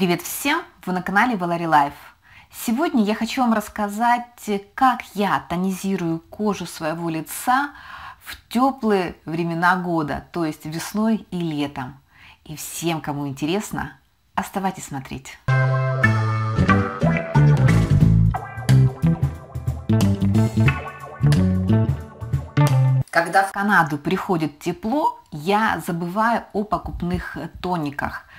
Привет всем! Вы на канале Valerie Life. Сегодня я хочу вам рассказать, как я тонизирую кожу своего лица в теплые времена года, то есть весной и летом. И всем, кому интересно, оставайтесь смотреть. Когда в Канаду приходит тепло, я забываю о покупных тониках –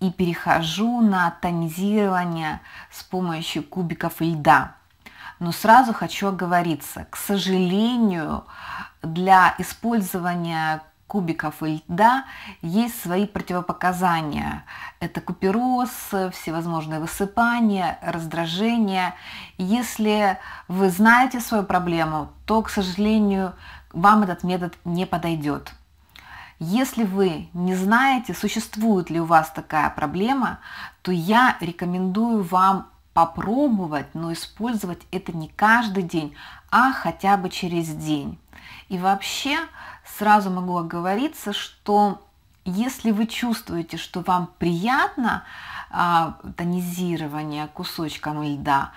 и перехожу на тонизирование с помощью кубиков льда. Но сразу хочу оговориться, к сожалению, для использования кубиков льда есть свои противопоказания. Это купероз, всевозможные высыпания, раздражение. Если вы знаете свою проблему, то, к сожалению, вам этот метод не подойдет. Если вы не знаете, существует ли у вас такая проблема, то я рекомендую вам попробовать, но использовать это не каждый день, а хотя бы через день. И вообще сразу могу оговориться, что если вы чувствуете, что вам приятно а, тонизирование кусочком льда,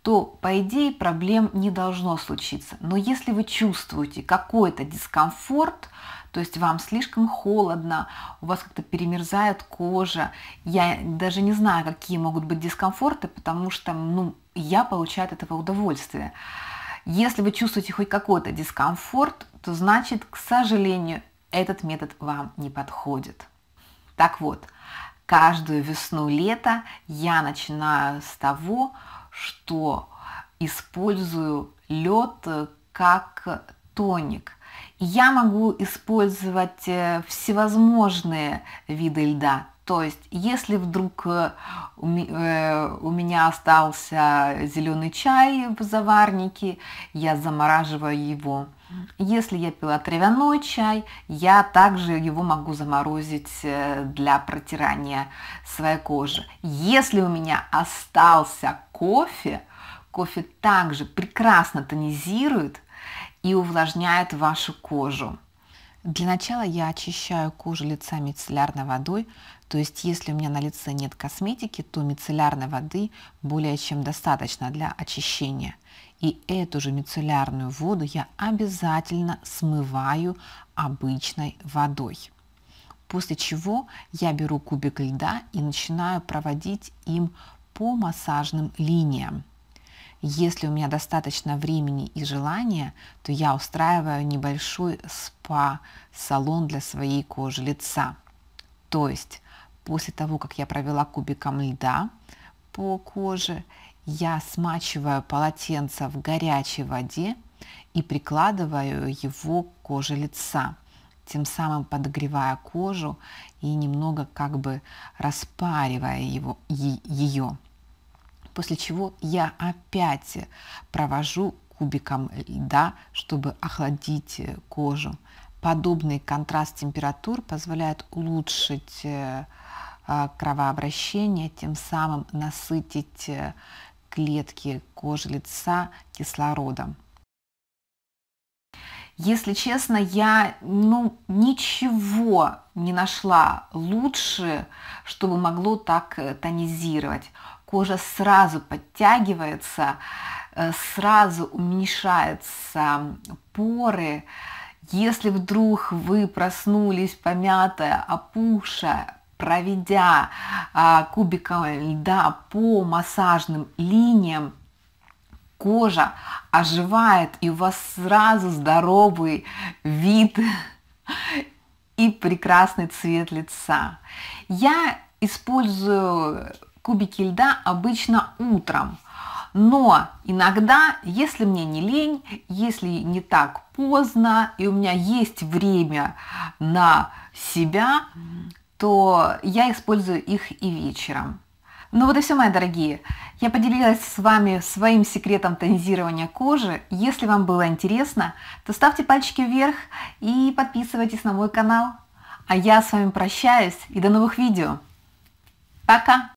то, по идее, проблем не должно случиться. Но если вы чувствуете какой-то дискомфорт, то есть вам слишком холодно, у вас как-то перемерзает кожа. Я даже не знаю, какие могут быть дискомфорты, потому что ну, я получаю от этого удовольствие. Если вы чувствуете хоть какой-то дискомфорт, то значит, к сожалению, этот метод вам не подходит. Так вот, каждую весну-лето я начинаю с того, что использую лед э, как тоник. Я могу использовать э, всевозможные виды льда. То есть, если вдруг э, э, у меня остался зеленый чай в заварнике, я замораживаю его. Если я пила травяной чай, я также его могу заморозить для протирания своей кожи. Если у меня остался кофе, кофе также прекрасно тонизирует и увлажняет вашу кожу. Для начала я очищаю кожу лица мицеллярной водой, то есть если у меня на лице нет косметики, то мицеллярной воды более чем достаточно для очищения. И эту же мицеллярную воду я обязательно смываю обычной водой. После чего я беру кубик льда и начинаю проводить им по массажным линиям. Если у меня достаточно времени и желания, то я устраиваю небольшой спа-салон для своей кожи лица. То есть после того, как я провела кубиком льда по коже, я смачиваю полотенце в горячей воде и прикладываю его к коже лица, тем самым подогревая кожу и немного как бы распаривая его, е- ее после чего я опять провожу кубиком льда, чтобы охладить э, кожу. Подобный контраст температур позволяет улучшить э, а, кровообращение, тем самым насытить э, клетки кожи лица кислородом. Если честно, я ну, ничего не нашла лучше, чтобы могло так тонизировать кожа сразу подтягивается, э, сразу уменьшаются поры. Если вдруг вы проснулись помятая, опухшая, проведя а, кубиком льда по массажным линиям, кожа оживает, и у вас сразу здоровый вид и прекрасный цвет лица. Я использую кубики льда обычно утром. Но иногда, если мне не лень, если не так поздно, и у меня есть время на себя, то я использую их и вечером. Ну вот и все, мои дорогие. Я поделилась с вами своим секретом тонизирования кожи. Если вам было интересно, то ставьте пальчики вверх и подписывайтесь на мой канал. А я с вами прощаюсь и до новых видео. Пока!